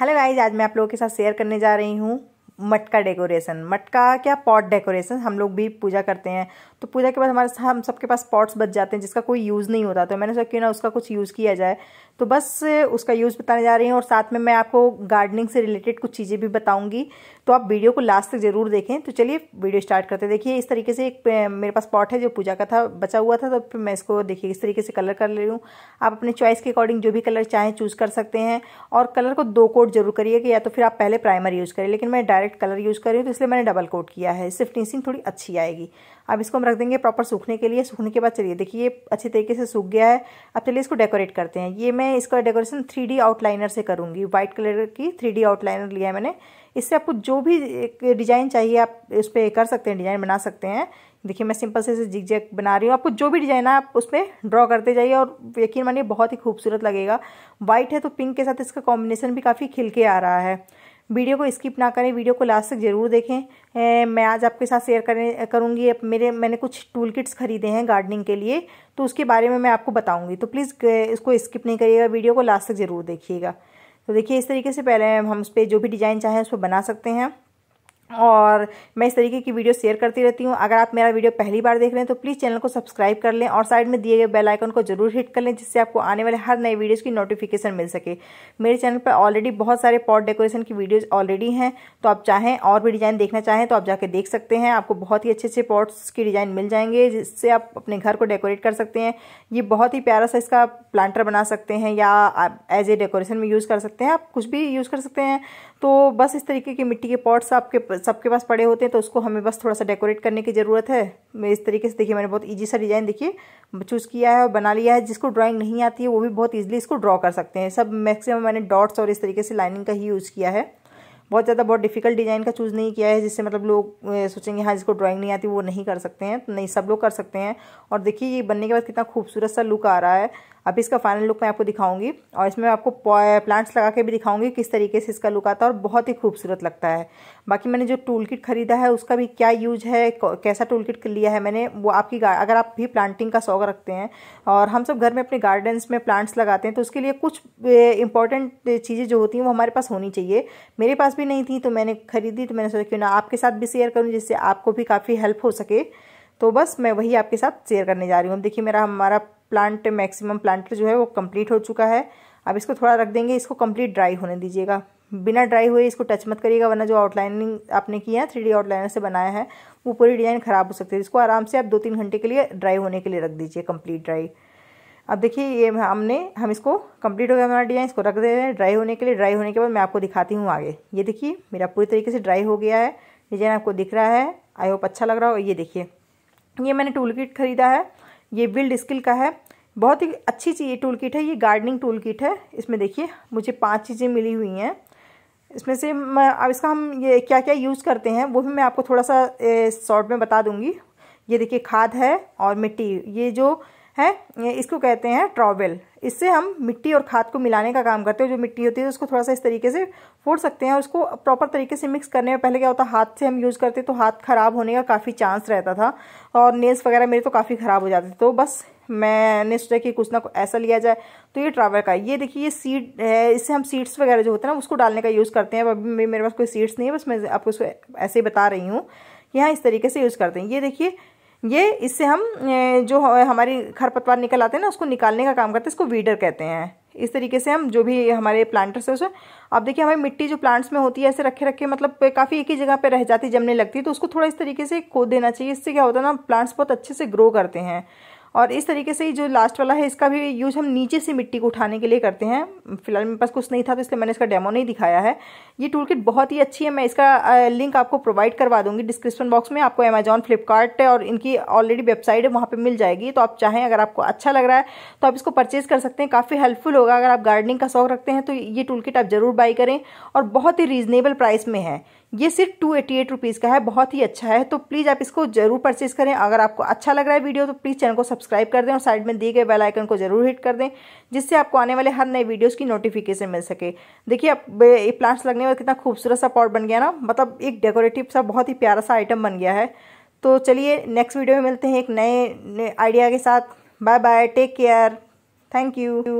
hello guys आज मैं आप लोगों के साथ शेयर करने जा रही हूँ मटका डेकोरेशन मटका क्या पॉट डेकोरेशन हम लोग भी पूजा करते हैं तो पूजा के बाद हमारे हम सबके पास पॉट्स बच जाते हैं जिसका कोई यूज़ नहीं होता तो मैंने सोचा क्यों ना उसका कुछ यूज़ किया जाए तो बस उसका यूज़ बताने जा रही हूँ और साथ में मैं आपको गार्डनिंग से रिलेटेड कुछ चीज़ें भी बताऊँगी तो आप वीडियो को लास्ट तक ज़रूर देखें तो चलिए वीडियो स्टार्ट करते देखिए इस तरीके से एक मेरे पास पॉट है जो पूजा का था बचा हुआ था तो फिर मैं इसको देखिए इस तरीके से कलर कर ले रही हूँ आप अपने चॉइस के अकॉर्डिंग जो भी कलर चाहें चूज़ कर सकते हैं और कलर को दो कोट जरूर करिएगा या तो फिर आप पहले प्राइमर यूज़ करें लेकिन मैं डायरेक्ट कलर यूज़ कर रही हूँ तो इसलिए मैंने डबल कोट किया है इससे फिनिशिंग थोड़ी अच्छी आएगी अब इसको हम रख देंगे प्रॉपर सूखने के लिए सूखने के बाद चलिए देखिए अच्छे तरीके से सूख गया है अब चलिए इसको डेकोरेट करते हैं ये मैं मैं इसका डेकोरेशन थ्री डी आउटलाइनर से करूँगी वाइट कलर की थ्री डी आउटलाइनर लिया है मैंने इससे आपको जो भी डिज़ाइन चाहिए आप उस पर कर सकते हैं डिज़ाइन बना सकते हैं देखिए मैं सिंपल से जिग जैग बना रही हूँ आपको जो भी डिज़ाइन है आप उस पर ड्रॉ करते जाइए और यकीन मानिए बहुत ही खूबसूरत लगेगा वाइट है तो पिंक के साथ इसका कॉम्बिनेशन भी काफ़ी खिल के आ रहा है वीडियो को स्किप ना करें वीडियो को लास्ट तक ज़रूर देखें ए, मैं आज आपके साथ शेयर करें करूँगी मेरे मैंने कुछ टूल किट्स खरीदे हैं गार्डनिंग के लिए तो उसके बारे में मैं आपको बताऊँगी तो प्लीज़ इसको स्किप नहीं करिएगा वीडियो को लास्ट तक ज़रूर देखिएगा तो देखिए इस तरीके से पहले हम उस पर जो भी डिज़ाइन चाहें उस पर बना सकते हैं और मैं इस तरीके की वीडियो शेयर करती रहती हूँ अगर आप मेरा वीडियो पहली बार देख रहे हैं तो प्लीज़ चैनल को सब्सक्राइब कर लें और साइड में दिए गए बेल आइकन को जरूर हिट कर लें जिससे आपको आने वाले हर नए वीडियोस की नोटिफिकेशन मिल सके मेरे चैनल पर ऑलरेडी बहुत सारे पॉट डेकोरेशन की वीडियोज़ ऑलरेडी हैं तो आप चाहें और भी डिज़ाइन देखना चाहें तो आप जाके देख सकते हैं आपको बहुत ही अच्छे अच्छे पॉट्स की डिज़ाइन मिल जाएंगे जिससे आप अपने घर को डेकोरेट कर सकते हैं ये बहुत ही प्यारा सा इसका प्लांटर बना सकते हैं या एज ए डेकोरेशन में यूज़ कर सकते हैं आप कुछ भी यूज़ कर सकते हैं तो बस इस तरीके के मिट्टी के पॉट्स आपके सबके पास पड़े होते हैं तो उसको हमें बस थोड़ा सा डेकोरेट करने की ज़रूरत है मैं इस तरीके से देखिए मैंने बहुत ईजी सा डिज़ाइन देखिए चूज़ किया है और बना लिया है जिसको ड्राइंग नहीं आती है वो भी बहुत ईजिली इसको ड्रॉ कर सकते हैं सब मैक्सिमम मैंने डॉट्स और इस तरीके से लाइनिंग का ही यूज़ किया है बहुत ज़्यादा बहुत डिफिकल्ट डिज़ाइन का चूज़ नहीं किया है जिससे मतलब लोग सोचेंगे हाँ जिसको ड्राइंग नहीं आती वो नहीं कर सकते हैं तो नहीं सब लोग कर सकते हैं और देखिए ये बनने के बाद कितना खूबसूरत सा लुक आ रहा है अब इसका फाइनल लुक मैं आपको दिखाऊंगी और इसमें आपको प्लांट्स लगा के भी दिखाऊंगी किस तरीके से इसका लुक आता है और बहुत ही खूबसूरत लगता है बाकी मैंने जो टूल किट खरीदा है उसका भी क्या यूज है कैसा टूल किट लिया है मैंने वो आपकी अगर आप भी प्लांटिंग का शौक रखते हैं और हम सब घर में अपने गार्डन्स में प्लांट्स लगाते हैं तो उसके लिए कुछ इंपॉर्टेंट चीज़ें जो होती हैं वो हमारे पास होनी चाहिए मेरे पास भी नहीं थी तो मैंने खरीदी तो मैंने सोचा क्यों ना आपके साथ भी शेयर करूँ जिससे आपको भी काफ़ी हेल्प हो सके तो बस मैं वही आपके साथ शेयर करने जा रही हूँ देखिए मेरा हमारा प्लांट मैक्सिमम प्लांट जो है वो कंप्लीट हो चुका है अब इसको थोड़ा रख देंगे इसको कंप्लीट ड्राई होने दीजिएगा बिना ड्राई हुए इसको टच मत करिएगा वरना जो आउटलाइनिंग आपने किया है थ्री डी आउटलाइनर से बनाया है वो पूरी डिज़ाइन ख़राब हो सकती है इसको आराम से आप दो तीन घंटे के लिए ड्राई होने के लिए रख दीजिए कंप्लीट ड्राई अब देखिए ये हमने हम इसको कंप्लीट हो गया हमारा डिज़ाइन इसको रख दे रहे हैं ड्राई होने के लिए ड्राई होने के बाद मैं आपको दिखाती हूँ आगे ये देखिए मेरा पूरी तरीके से ड्राई हो गया है डिज़ाइन आपको दिख रहा है आई होप अच्छा लग रहा हो ये देखिए ये मैंने टूल किट खरीदा है ये बिल्ड स्किल का है बहुत ही अच्छी चीज ये टूल किट है ये गार्डनिंग टूल किट है इसमें देखिए मुझे पांच चीज़ें मिली हुई हैं इसमें से मैं अब इसका हम ये क्या क्या यूज़ करते हैं वो भी मैं आपको थोड़ा सा शॉर्ट में बता दूंगी ये देखिए खाद है और मिट्टी ये जो है इसको कहते हैं ट्रॉवेल इससे हम मिट्टी और खाद को मिलाने का काम करते हैं जो मिट्टी होती है उसको थोड़ा सा इस तरीके से फोड़ सकते हैं और उसको प्रॉपर तरीके से मिक्स करने में पहले क्या होता हाथ से हम यूज़ करते तो हाथ ख़राब होने का काफ़ी चांस रहता था और नेल्स वगैरह मेरे तो काफ़ी ख़राब हो जाते थे तो बस मैंने सोचा कि कुछ ना कुछ ऐसा लिया जाए तो ये ट्रावर का ये देखिए ये सीड है इससे हम सीड्स वगैरह जो होते हैं ना उसको डालने का यूज़ करते हैं अभी मेरे पास कोई सीड्स नहीं है बस मैं आपको उसको ऐसे ही बता रही हूँ यहाँ इस तरीके से यूज़ करते हैं ये देखिए ये इससे हम जो हमारी खरपतवार निकल आते हैं ना उसको निकालने का काम करते हैं इसको वीडर कहते हैं इस तरीके से हम जो भी हमारे प्लांटर्स हैं उसे अब देखिए हमारी मिट्टी जो प्लांट्स में होती है ऐसे रखे रखे मतलब काफ़ी एक ही जगह पे रह जाती जमने लगती है तो उसको थोड़ा इस तरीके से खोद देना चाहिए इससे क्या होता है ना प्लांट्स बहुत अच्छे से ग्रो करते हैं और इस तरीके से जो लास्ट वाला है इसका भी यूज़ हम नीचे से मिट्टी को उठाने के लिए करते हैं फिलहाल मेरे पास कुछ नहीं था तो इसलिए मैंने इसका डेमो नहीं दिखाया है ये टूल किट बहुत ही अच्छी है मैं इसका लिंक आपको प्रोवाइड करवा दूंगी डिस्क्रिप्शन बॉक्स में आपको अमेजॉन फ्लिपकार्ट और इनकी ऑलरेडी वेबसाइट है वहाँ पर मिल जाएगी तो आप चाहें अगर आपको अच्छा लग रहा है तो आप इसको परचेज कर सकते हैं काफ़ी हेल्पफुल होगा अगर आप गार्डनिंग का शौक रखते हैं तो ये टूल किट आप ज़रूर बाई करें और बहुत ही रीजनेबल प्राइस में है ये सिर्फ टू एटी एट रुपीज़ का है बहुत ही अच्छा है तो प्लीज़ आप इसको ज़रूर परचेज़ करें अगर आपको अच्छा लग रहा है वीडियो तो प्लीज़ चैनल को सब्सक्राइब सब्सक्राइब कर दें और साइड में दिए गए बेल आइकन को जरूर हिट कर दें जिससे आपको आने वाले हर नए वीडियोस की नोटिफिकेशन मिल सके देखिए अब ये प्लांट्स लगने में कितना खूबसूरत सा पॉट बन गया ना मतलब एक डेकोरेटिव सा बहुत ही प्यारा सा आइटम बन गया है तो चलिए नेक्स्ट वीडियो में मिलते हैं एक नए आइडिया के साथ bye bye take care thank you